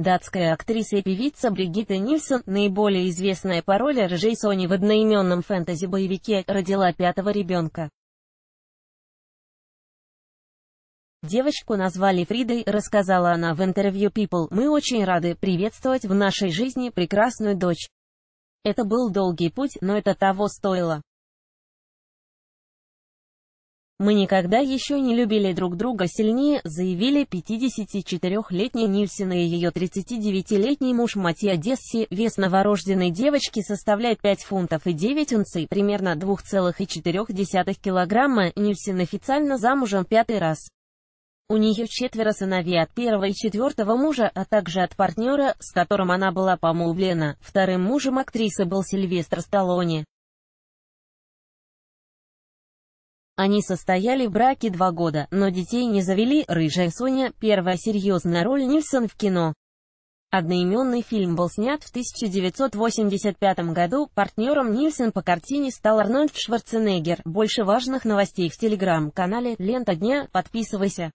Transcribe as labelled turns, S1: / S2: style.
S1: Датская актриса и певица Бригитта Нильсон, наиболее известная по роли рыжей Сони в одноименном фэнтези-боевике, родила пятого ребенка. Девочку назвали Фридой, рассказала она в интервью People. «Мы очень рады приветствовать в нашей жизни прекрасную дочь. Это был долгий путь, но это того стоило. «Мы никогда еще не любили друг друга сильнее», заявили 54-летняя Нильсен и ее 39-летний муж Матья Десси. Вес новорожденной девочки составляет 5 фунтов и 9 унций, примерно 2,4 килограмма. Нильсен официально замужем пятый раз. У нее четверо сыновей от первого и четвертого мужа, а также от партнера, с которым она была помолвлена. Вторым мужем актрисы был Сильвестр Сталлоне. Они состояли в браке два года, но детей не завели. «Рыжая Соня» — первая серьезная роль Нильсон в кино. Одноименный фильм был снят в 1985 году, партнером Нильсон по картине стал Арнольд Шварценеггер. Больше важных новостей в телеграм-канале «Лента дня», подписывайся.